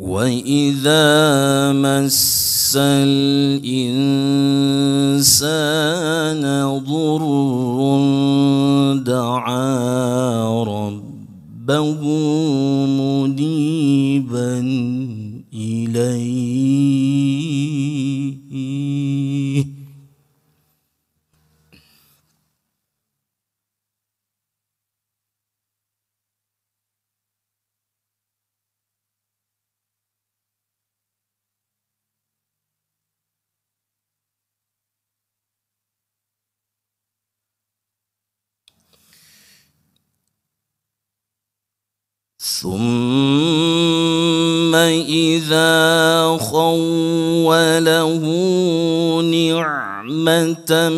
واذا مس الانسان ضر دعا ربه منيبا اليه ثم اذا خوله نعمه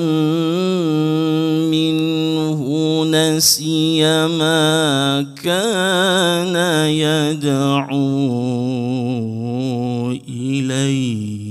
منه نسي ما كان يدعو اليه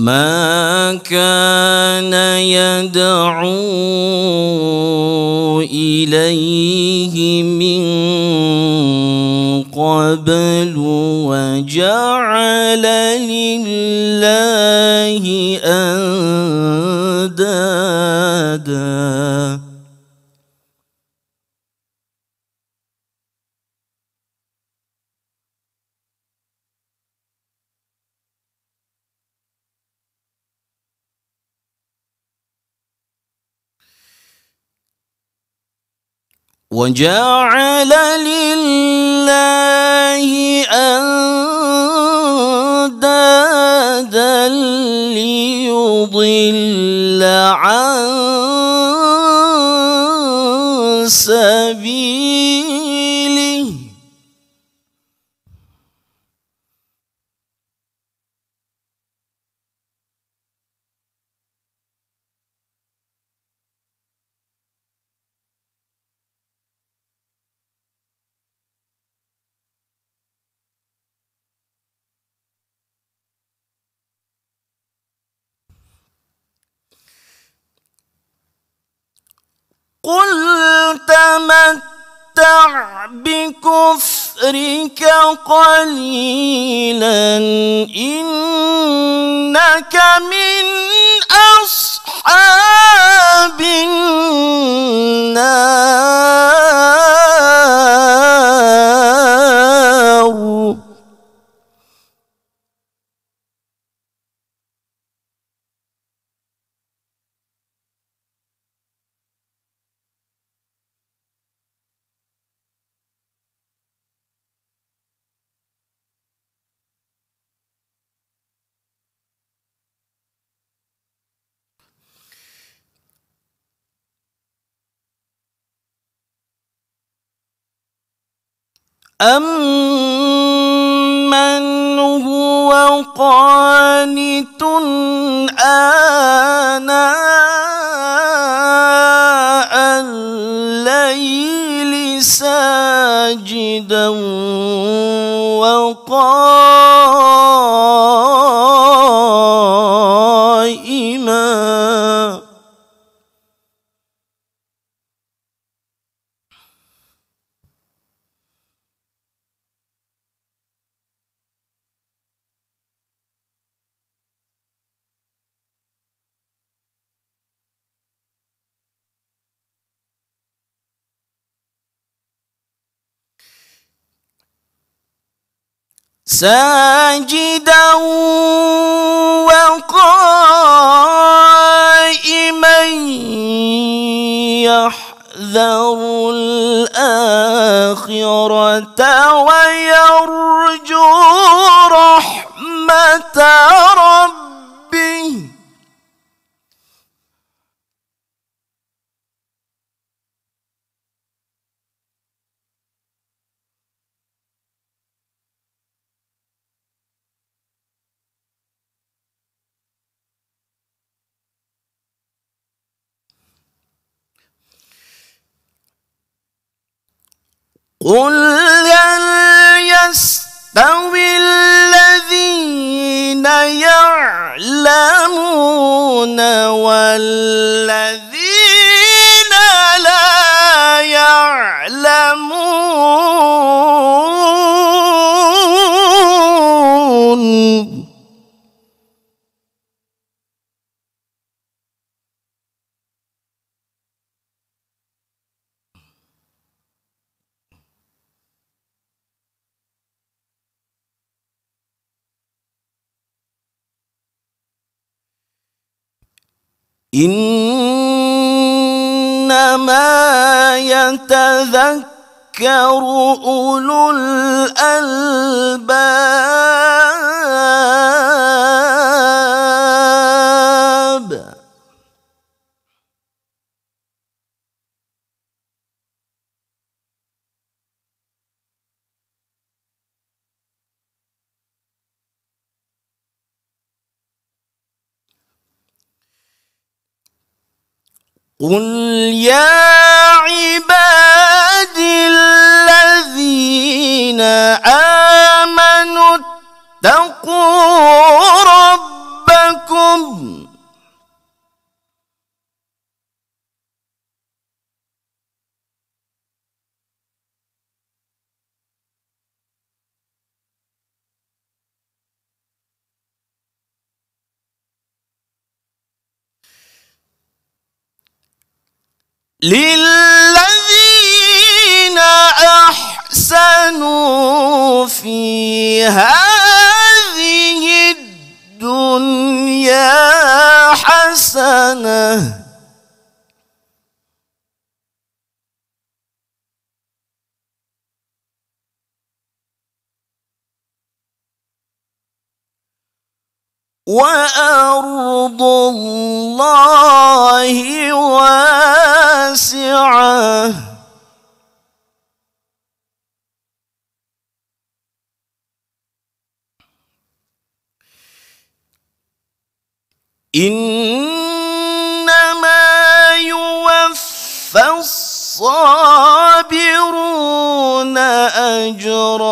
ما كان يدعو اليه من قبل وجعل لله أن وجعل لله تتمتع بكفرك قليلا إنك من أصحاب أمن هو قانت آناء الليل ساجدا وقال ساجدا وقائما يحذر الآخرة ويرجو رحمة ربه قل هل يستوي الذين يعلمون والذين إنما يتذكر أولو الألباب قل يا عبادي الذين آمنوا اتقوا ربكم للذين أحسنوا في هذه الدنيا حسنة وأرض الله وَ إنما يوفى الصابرون أجرهم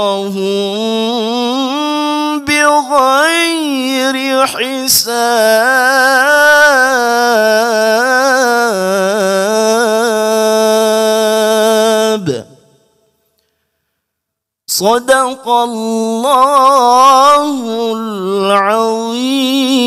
بغير حساب صدق الله العظيم